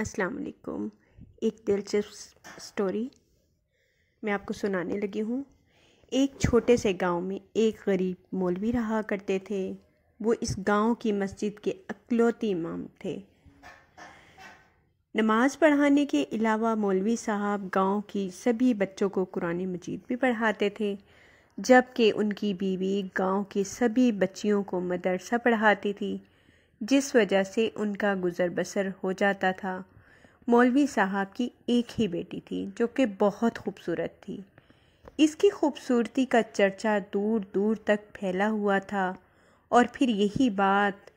अस्सलाम वालेकुम एक दिलचस्प स्टोरी मैं आपको सुनाने लगी हूँ एक छोटे से गांव में एक गरीब मौलवी रहा करते थे वो इस गांव की मस्जिद के अकलौती इमाम थे नमाज पढ़ाने के अलावा मौलवी साहब गांव की सभी बच्चों को कुरान मजीद भी पढ़ाते थे जबकि उनकी बीवी गांव की सभी बच्चियों को मदरसा पढ़ाती थी जिस वजह से उनका गुज़र बसर हो जाता था मौलवी साहब की एक ही बेटी थी जो कि बहुत खूबसूरत थी इसकी खूबसूरती का चर्चा दूर दूर तक फैला हुआ था और फिर यही बात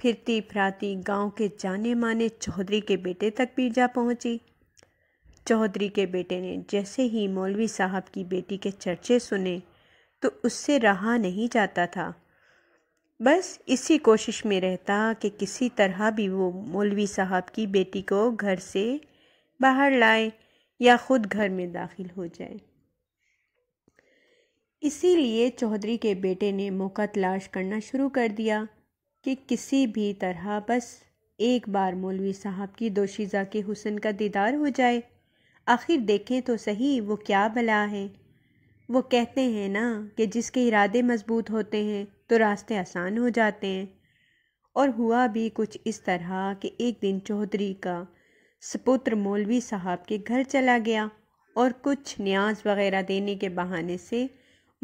फिरती फिराती गांव के जाने माने चौधरी के बेटे तक भी जा पहुंची। चौधरी के बेटे ने जैसे ही मौलवी साहब की बेटी के चर्चे सुने तो उससे रहा नहीं जाता था बस इसी कोशिश में रहता कि किसी तरह भी वो मौलवी साहब की बेटी को घर से बाहर लाए या खुद घर में दाखिल हो जाए इसीलिए चौधरी के बेटे ने मौका तलाश करना शुरू कर दिया कि किसी भी तरह बस एक बार मौलवी साहब की दोशीज़ा के हुसन का दीदार हो जाए आखिर देखें तो सही वो क्या भला है वो कहते हैं ना कि जिसके इरादे मजबूत होते हैं तो रास्ते आसान हो जाते हैं और हुआ भी कुछ इस तरह कि एक दिन चौधरी का सपुत्र मौलवी साहब के घर चला गया और कुछ न्याज वगैरह देने के बहाने से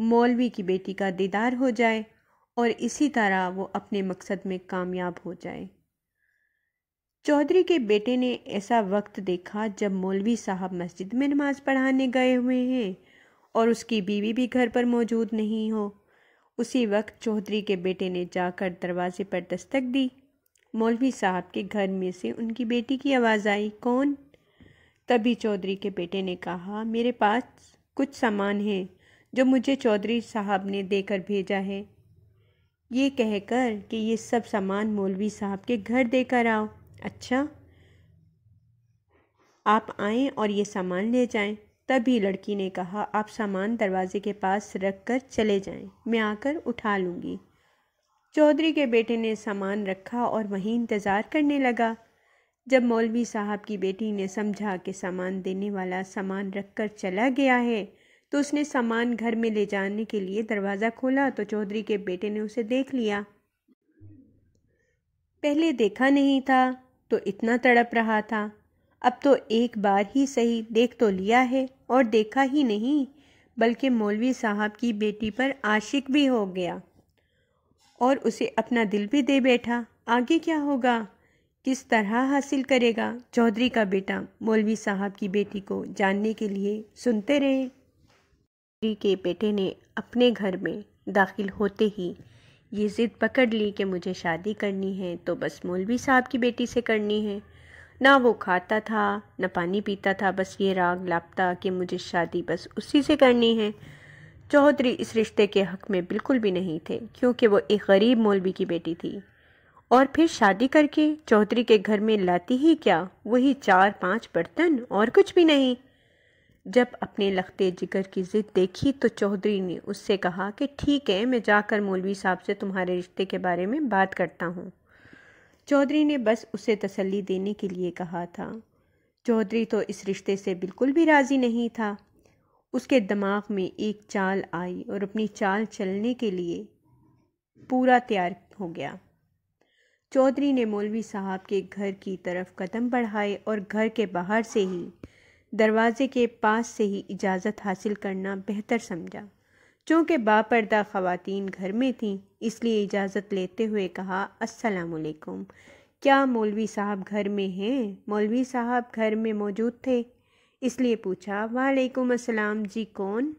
मौलवी की बेटी का दीदार हो जाए और इसी तरह वो अपने मकसद में कामयाब हो जाए चौधरी के बेटे ने ऐसा वक्त देखा जब मौलवी साहब मस्जिद में नमाज पढ़ाने गए हुए हैं और उसकी बीवी भी घर पर मौजूद नहीं हो उसी वक्त चौधरी के बेटे ने जाकर दरवाजे पर दस्तक दी मौलवी साहब के घर में से उनकी बेटी की आवाज़ आई कौन तभी चौधरी के बेटे ने कहा मेरे पास कुछ सामान है जो मुझे चौधरी साहब ने देकर भेजा है ये कहकर कि ये सब सामान मौलवी साहब के घर देकर आओ अच्छा आप आएं और ये सामान ले जाएं तभी लड़की ने कहा आप सामान दरवाजे के पास रख कर चले जाएं, मैं आकर उठा लूँगी चौधरी के बेटे ने सामान रखा और वहीं इंतज़ार करने लगा जब मौलवी साहब की बेटी ने समझा कि सामान देने वाला सामान रख कर चला गया है तो उसने सामान घर में ले जाने के लिए दरवाज़ा खोला तो चौधरी के बेटे ने उसे देख लिया पहले देखा नहीं था तो इतना तड़प रहा था अब तो एक बार ही सही देख तो लिया है और देखा ही नहीं बल्कि मौलवी साहब की बेटी पर आशिक भी हो गया और उसे अपना दिल भी दे बैठा आगे क्या होगा किस तरह हासिल करेगा चौधरी का बेटा मौलवी साहब की बेटी को जानने के लिए सुनते रहे चौधरी के बेटे ने अपने घर में दाखिल होते ही ये ज़िद पकड़ ली कि मुझे शादी करनी है तो बस मौलवी साहब की बेटी से करनी है ना वो खाता था ना पानी पीता था बस ये राग लापता कि मुझे शादी बस उसी से करनी है चौधरी इस रिश्ते के हक में बिल्कुल भी नहीं थे क्योंकि वो एक गरीब मौलवी की बेटी थी और फिर शादी करके चौधरी के घर में लाती ही क्या वही चार पांच बर्तन और कुछ भी नहीं जब अपने लखते जिगर की ज़िद देखी तो चौधरी ने उससे कहा कि ठीक है मैं जाकर मौलवी साहब से तुम्हारे रिश्ते के बारे में बात करता हूँ चौधरी ने बस उसे तसल्ली देने के लिए कहा था चौधरी तो इस रिश्ते से बिल्कुल भी राज़ी नहीं था उसके दिमाग में एक चाल आई और अपनी चाल चलने के लिए पूरा तैयार हो गया चौधरी ने मौलवी साहब के घर की तरफ कदम बढ़ाए और घर के बाहर से ही दरवाजे के पास से ही इजाज़त हासिल करना बेहतर समझा चूँकि बापर्दा ख़वातीन घर में थीं इसलिए इजाज़त लेते हुए कहा असलकुम क्या मौलवी साहब घर में हैं मौलवी साहब घर में मौजूद थे इसलिए पूछा वालेकुम अस्सलाम जी कौन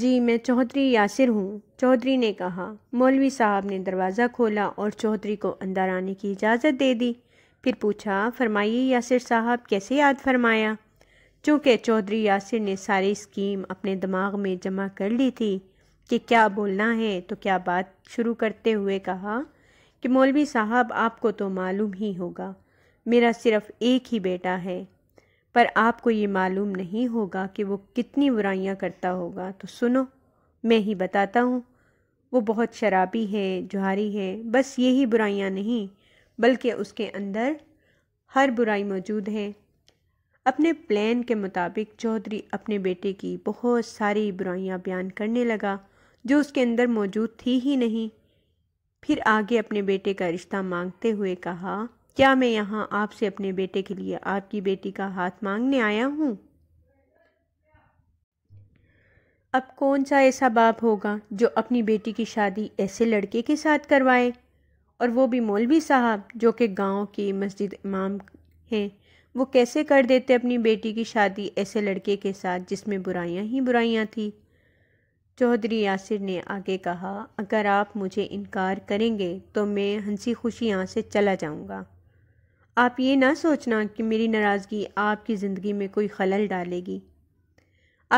जी मैं चौधरी यासिर हूँ चौधरी ने कहा मौलवी साहब ने दरवाज़ा खोला और चौधरी को अंदर आने की इजाज़त दे दी फिर पूछा फरमाइए यासिर साहब कैसे याद फरमाया चूँकि चौधरी यासिर ने सारी स्कीम अपने दिमाग में जमा कर ली थी कि क्या बोलना है तो क्या बात शुरू करते हुए कहा कि मौलवी साहब आपको तो मालूम ही होगा मेरा सिर्फ़ एक ही बेटा है पर आपको ये मालूम नहीं होगा कि वो कितनी बुराइयाँ करता होगा तो सुनो मैं ही बताता हूँ वो बहुत शराबी है जुहारी है बस यही बुराइयाँ नहीं बल्कि उसके अंदर हर बुराई मौजूद है अपने प्लान के मुताबिक चौधरी अपने बेटे की बहुत सारी बुराइयां बयान करने लगा जो उसके अंदर मौजूद थी ही नहीं फिर आगे अपने बेटे का रिश्ता मांगते हुए कहा क्या मैं यहाँ आपसे अपने बेटे के लिए आपकी बेटी का हाथ मांगने आया हूँ अब कौन सा ऐसा बाप होगा जो अपनी बेटी की शादी ऐसे लड़के के साथ करवाए और वो भी मौलवी साहब जो कि गांव के मस्जिद इमाम हैं वो कैसे कर देते अपनी बेटी की शादी ऐसे लड़के के साथ जिसमें बुराइयां ही बुराइयां थी चौधरी यासिर ने आगे कहा अगर आप मुझे इनकार करेंगे तो मैं हंसी खुशी यहाँ से चला जाऊँगा आप ये ना सोचना कि मेरी नाराज़गी आपकी ज़िंदगी में कोई खलल डालेगी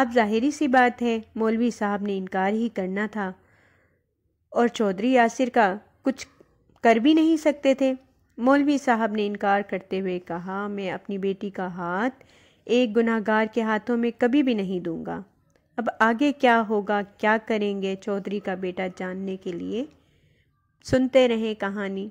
आप ज़ाहिरी सी बात है मौलवी साहब ने इनकार ही करना था और चौधरी यासिर का कुछ कर भी नहीं सकते थे मौलवी साहब ने इनकार करते हुए कहा मैं अपनी बेटी का हाथ एक गुनाहगार के हाथों में कभी भी नहीं दूंगा अब आगे क्या होगा क्या करेंगे चौधरी का बेटा जानने के लिए सुनते रहें कहानी